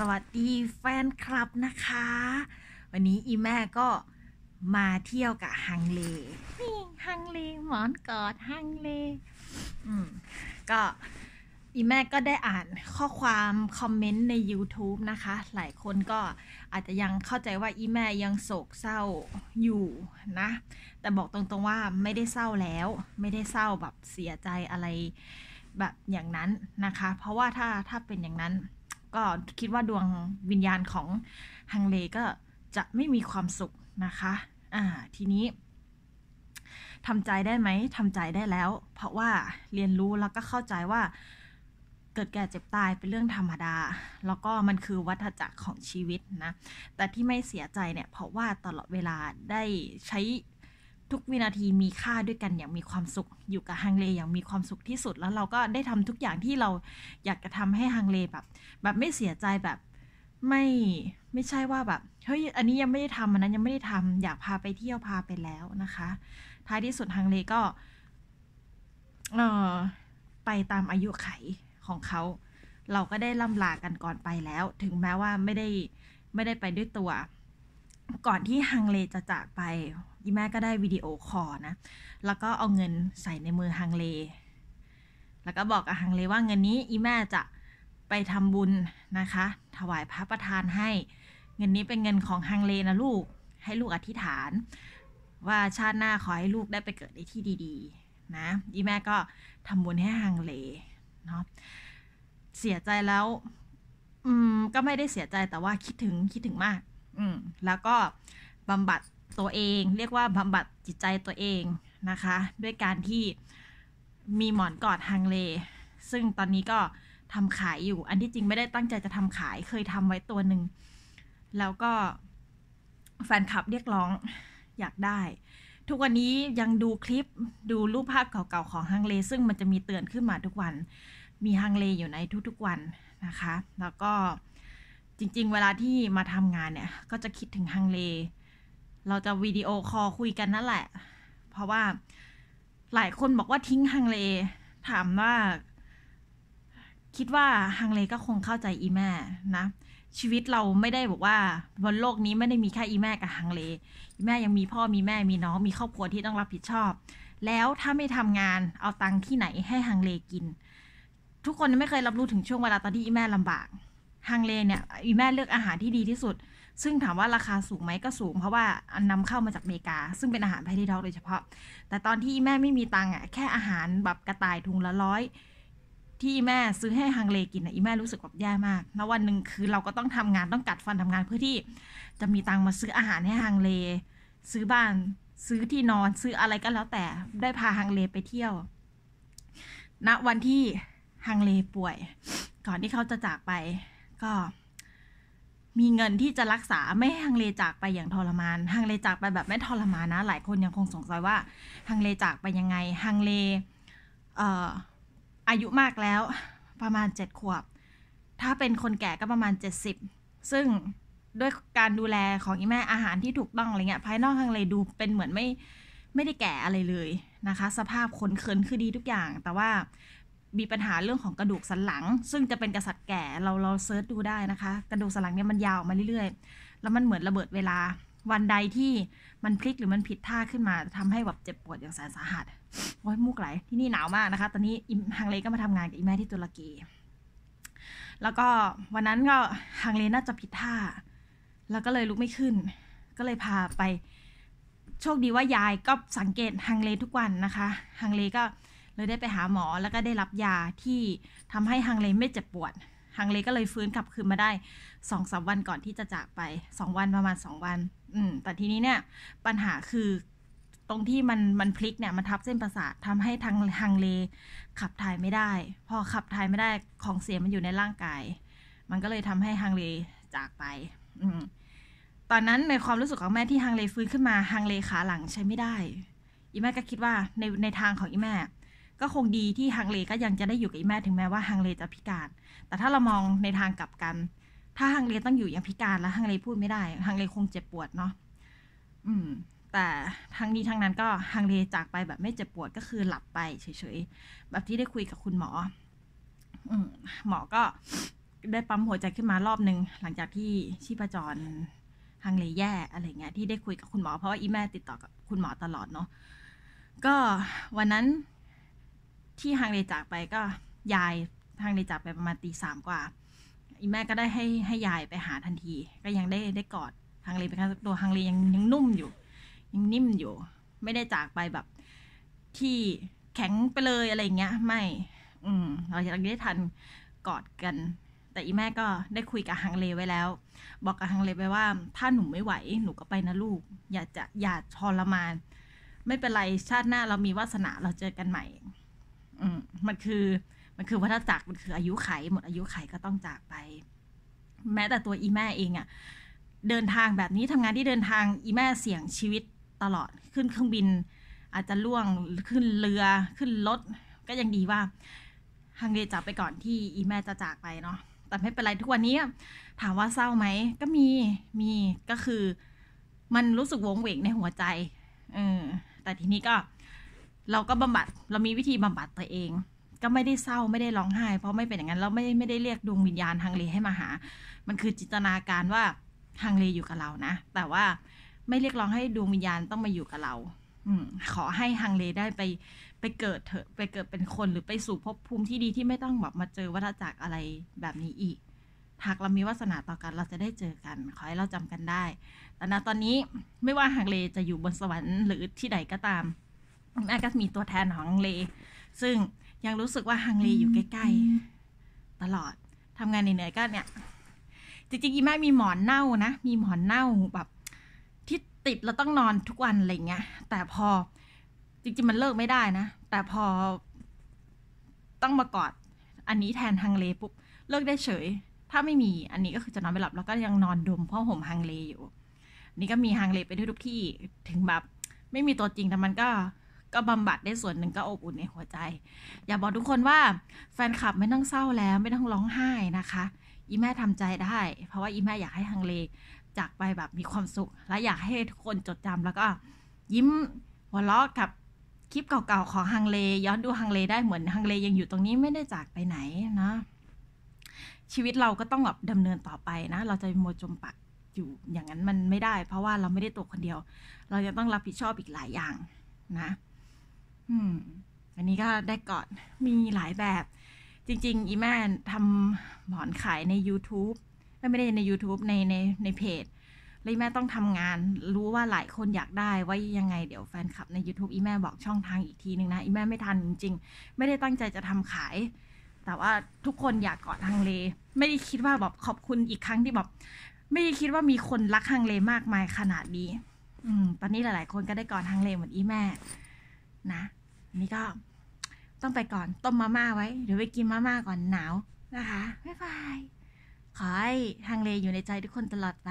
สวัสดีแฟนคลับนะคะ วันนี้อีแม่ก็มาเที่ยวกับฮังเลนี่ฮังเลหมอนกอดฮังเลอืมก็อีแม่ก็ได้อ่านข้อความคอมเมนต์ใน YouTube นะคะ หลายคนก็อาจจะยังเข้าใจว่าอีแม่ยังโศกเศร้าอยู่นะ แต่บอกตรงๆว่าไม่ได้เศร้าแล้ว ไม่ได้เศร้าแบบเสียใจอะไรแบบอย่างนั้นนะคะ เพราะว่าถ้าถ้าเป็นอย่างนั้นก็คิดว่าดวงวิญญาณของฮังเลก็จะไม่มีความสุขนะคะ อ่า ทีนี้ทำใจได้ไหม ทำใจได้แล้ว เพราะว่าเรียนรู้แล้วก็เข้าใจว่า เกิดแก่เจ็บตายเป็นเรื่องธรรมดา แล้วก็มันคือวัฏจักรของชีวิตนะ แต่ที่ไม่เสียใจเนี่ย เพราะว่าตลอดเวลาได้ใช้ทุกวินาทีมีค่าด้วยกันอย่างมีความสุข อยู่กับฮังเลอย่างมีความสุขที่สุด แล้วเราก็ได้ทำทุกอย่างที่เราอยากจะทำให้ฮังเลแบบ แบบไม่เสียใจแบบไม่ไม่ใช่ว่าแบบเฮ้ยอันนี้ยังไม่ได้ทำอันนั้นยังไม่ได้ทำ อยากพาไปเที่ยวพาไปแล้วนะคะ ท้ายที่สุดฮังเลก็เออไปตามอายุไขของเขา เราก็ได้ล่ำลากันก่อนไปแล้ว ถึงแม้ว่าไม่ได้ไม่ได้ไปด้วยตัวก่อนที่ฮังเลจะจาก ไปยีแม่ก็ได้วิดีโอคอลนะ แล้วก็เอาเงินใส่ในมือฮังเล แล้วก็บอกกับฮังเลว่าเงินนี้ อีแม่จะไปทำบุญนะคะ ถวายพระประธานให้เงินนี้เป็นเงินของฮังเลนะลูกให้ลูกอธิษฐานว่าชาติหน้าขอให้ลูกได้ไปเกิดในที่ดี ๆ นะอีแม่ก็ทำบุญให้ฮังเลเนาะเสียใจแล้ว อืมก็ไม่ได้เสียใจแต่ว่าคิดถึงคิดถึงมากอืมแล้วก็บำบัดตัวเองเรียกว่าบำบัดจิตใจตัวเองนะคะ ด้วยการที่มีหมอนกอดฮังเล ซึ่งตอนนี้ก็ทำขายอยู่ อันที่จริงไม่ได้ตั้งใจจะทำขายเคยทำไว้ตัวหนึ่ง แล้วก็แฟนคลับเรียกร้องอยากได้ ทุกวันนี้ยังดูคลิปดูรูปภาพเก่าๆของฮังเล ซึ่งมันจะมีเตือนขึ้นมาทุกวันมีฮังเลอยู่ในทุกๆวันนะคะ แล้วก็จริง ๆ เวลาที่มาทำงานเนี่ย ก็จะคิดถึงฮังเล เราจะวิดีโอคอลคุยกันนั่นแหละ เพราะว่าหลายคนบอกว่าทิ้งฮังเล ถามว่า คิดว่าฮังเลก็คงเข้าใจอีแม่นะ ชีวิตเราไม่ได้บอกว่า บนโลกนี้ไม่ได้มีแค่อีแม่กับฮังเลอีแม่ยังมีพ่อมีแม่มีน้อง มีครอบครัวที่ต้องรับผิดชอบ แล้วถ้าไม่ทำงานเอาตังค์ที่ไหนให้ฮังเลกิน ทุกคนไม่เคยรับรู้ถึงช่วงเวลาตอนที่อีแม่ลำบากฮังเลเนี่ยอีแม่เลือกอาหารที่ดีที่สุด ซึ่งถามว่าราคาสูงไหมก็สูงเพราะว่านำเข้ามาจากอเมริกา ซึ่งเป็นอาหารแพที์ท็อกโดยเฉพาะ แต่ตอนที่แม่ไม่มีตังค์อ่ะ แค่อาหารแบบกระต่ายถุงละร้อย ที่แม่ซื้อให้ฮังเลกินอ่ะอีแม่รู้สึกแบบแย่มากแล้ววันหนึ่งคือเราก็ต้องทำงานต้องกัดฟันทำงานเพื่อที่จะมีตังค์มาซื้ออาหารให้ฮังเล ซื้อบ้านซื้อที่นอนซื้ออะไรก็แล้วแต่ได้พาฮังเลไปเที่ยวณนะวันที่ฮังเลป่วย ก่อนที่เขาจะจากไปก็มีเงินที่จะรักษาไม่ให้ฮังเลจากไปอย่างทรมาน ฮังเลจากไปแบบไม่ทรมานนะ หลายคนยังคงสงสัยว่าฮังเลจากไปยังไง ฮังเลเอออายุมากแล้ว ประมาณเจ็ดขวบ ถ้าเป็นคนแก่ก็ประมาณเจ็ดสิบซึ่งด้วยการดูแลของอีแม่อาหารที่ถูกต้องอะไรเงี้ยภายนอกฮังเลดูเป็นเหมือนไม่ไม่ได้แก่อะไรเลยนะคะ สภาพขนเขินคือดีทุกอย่างแต่ว่ามีปัญหาเรื่องของกระดูกสันหลัง ซึ่งจะเป็นกษัตริย์แก่เราเราเซิร์ชดูได้นะคะ กระดูกสันหลังเนี่ยมันยาวมาเรื่อยๆแล้วมันเหมือนระเบิดเวลา วันใดที่มันพลิกหรือมันผิดท่าขึ้นมา ทำให้แบบเจ็บปวดอย่างแสนสาหัสโอ้ยมุกไหลที่นี่หนาวมากนะคะ ตอนนี้ฮังเลก็มาทำงานกับอีแม่ที่ตุรกีแล้วก็วันนั้นก็ฮังเลน่าจะผิดท่า แล้วก็เลยลุกไม่ขึ้น ก็เลยพาไป โชคดีว่ายายก็สังเกตฮังเลทุกวันนะคะฮังเลก็เลยได้ไปหาหมอแล้วก็ได้รับยาที่ทำให้ฮังเลไม่เจ็บปวด ฮังเลก็เลยฟื้นกลับคืนมาได้สองสาวันก่อนที่จะจากไปสองวันประมาณสองวัน อืมแต่ทีนี้เนี่ยปัญหาคือ ตรงที่มันมันพลิกเนี่ยมันทับเส้นประสาททำให้ทางฮังเลขับถ่ายไม่ได้ พอขับถ่ายไม่ได้ของเสียมันอยู่ในร่างกาย มันก็เลยทำให้ฮังเลจากไปอืมตอนนั้นในความรู้สึกของแม่ที่ฮังเลฟื้นขึ้นมาฮังเลขาหลังใช้ไม่ได้ อีแม่ก็คิดว่าในในทางของอีแม่ก็คงดีที่ฮังเลก็ยังจะได้อยู่กับแม่ถึงแม้ว่าฮังเลจะพิการ แต่ถ้าเรามองในทางกลับกัน ถ้าฮังเลต้องอยู่อย่างพิการแล้วฮังเลพูดไม่ได้ ฮังเลคงเจ็บปวดเนาะ อืม แต่ทั้งนี้ทั้งนั้นก็ฮังเลจากไปแบบไม่เจ็บปวดก็คือหลับไปเฉยๆ แบบที่ได้คุยกับคุณหมอ อืม หมอก็ได้ปั๊มหัวใจขึ้นมารอบนึงหลังจากที่ชีพจรฮังเลแย่อะไรเงี้ยที่ได้คุยกับคุณหมอเพราะว่าอีแม่ติดต่อกับคุณหมอตลอดเนาะ ก็วันนั้นที่ฮังเลจากไปก็ยายฮังเลจากไปประมาณตีสามกว่าอีแม่ก็ได้ให้ให้ยายไปหาทันที ก็ยังได้ได้กอดฮังเลไปครั้งตัวฮังเลยังยังนุ่มอยู่ ยังนิ่มอยู่ ไม่ได้จากไปแบบ ที่แข็งไปเลยอะไรเงี้ย ไม่ อืมเราจะได้ทันกอดกัน แต่อีแม่ก็ได้คุยกับฮังเลไว้แล้ว บอกกับฮังเลไปว่า ถ้าหนูไม่ไหว หนูก็ไปนะลูก อย่าจะอย่าทรมาน ไม่เป็นไรชาติหน้าเรามีวาสนาเราเจอกันใหม่มมันคือมันคือวัฏจักรมันคืออายุไข หมดอายุไขก็ต้องจากไป แม้แต่ตัวอีแม่เองอะ่ะเดินทางแบบนี้ทำงานที่เดินทางอีแม่เสี่ยงชีวิตตลอดขึ้นเครื่องบิน อาจจะล่วงขึ้นเรือขึ้นรถก็ยังดีว่าฮังเลจับไปก่อนที่อีแม่จะจากไปเนาะแต่ไม่เป็นไรทุกวันนี้ถามว่าเศร้าไหมก็มีมีก็คือ มันรู้สึกวงเวงในหัวใจเออแต่ทีนี้ก็เราก็บำบัดเรามีวิธีบำบัดตัวเอง ก็ไม่ได้เศร้าไม่ได้ร้องไห้เพราะไม่เป็นอย่างนั้น เราไม่ไม่ได้เรียกดวงวิญญาณฮังเลให้มาหา มันคือจินตนาการว่าฮังเลอยู่กับเรานะ แต่ว่าไม่เรียกร้องให้ดวงวิญญาณต้องมาอยู่กับเรา อืขอให้ฮังเลได้ไปไปเกิดเถอะไปเกิดเป็นคนหรือไปสู่ภพภูมิที่ดีที่ไม่ต้องแบบมาเจอวัฏจักรอะไรแบบนี้อีกหากเรามีวาสนาต่อกันเราจะได้เจอกันขอให้เราจำกันได้ แต่ณตอนนี้ไม่ว่าฮางเลจะอยู่บนสวรรค์หรือที่ใดก็ตามแม่ก็มีตัวแทนของฮังเลซึ่งยังรู้สึกว่าฮังเลอยู่ใกล้ๆตลอดทำงานเหนื่อยๆก็เนี่ย จริงๆอีแม่มีหมอนเน่านะ มีหมอนเน่าแบบ ที่ติดเราต้องนอนทุกวันอะไรเงี้ย แต่พอ จริงๆมันเลิกไม่ได้นะ แต่พอต้องมากอด อันนี้แทนฮังเลปุ๊บเลิกได้เฉย ถ้าไม่มีอันนี้ก็คือจะนอนไม่หลับแล้วก็ยังนอนดมเพราะห่มฮังเลอยู่ นี่ก็มีฮังเลไปทุกที่ถึงแบบ ไม่มีตัวจริงแต่มันก็ก็บำบัดได้ส่วนหนึ่งก็อบอุ่นในหัวใจ อย่าบอกทุกคนว่าแฟนคลับไม่ต้องเศร้าแล้วไม่ต้องร้องไห้นะคะอีแม่ทำใจได้ เพราะว่าอีแม่อยากให้ฮังเลจากไปแบบมีความสุข และอยากให้ทุกคนจดจำแล้วก็ ยิ้มหัวเราะกับคลิปเก่าๆของฮังเลย้อนดูฮังเลได้เหมือนฮังเลยังอยู่ตรงนี้ไม่ได้จากไปไหนนะชีวิตเราก็ต้องแบบดำเนินต่อไปนะ เราจะมัวจมปักอยู่อย่างนั้นมันไม่ได้ เพราะว่าเราไม่ได้ตัวคนเดียว เราจะต้องรับผิดชอบอีกหลายอย่างนะอืมอันนี้ก็ได้ก่อนมีหลายแบบ จริง ๆอีแม่ทำหมอนขายใน YouTube ไม่ได้ใน YouTube ในในในเพจแลีแม่ต้องทำงาน รู้ว่าหลายคนอยากได้ไว้ยังไงเดี๋ยวแฟนคลับใน YouTube อีแม่ บอกช่องทางอีกทีนึงนะอีแม่ไม่ทันจริงๆไม่ได้ตั้งใจจะทำขาย แต่ว่าทุกคนอยากกอดฮังเลไม่ได้คิดว่าแบบขอบคุณอีกครั้งที่แบบไม่ได้คิดว่ามีคนรักฮังเลมากมายขนาดนี้อืม ตอนนี้หลาย ๆ คนก็ได้กอดฮังเลเหมือนอีแม่นะนี่ก็ต้องไปก่อนต้มมาม่าไว้เดี๋ยวไปกินมาม่าก่อนหนาวนะคะ บ๊ายบายขอให้ทางเลอยู่ในใจทุกคนตลอดไป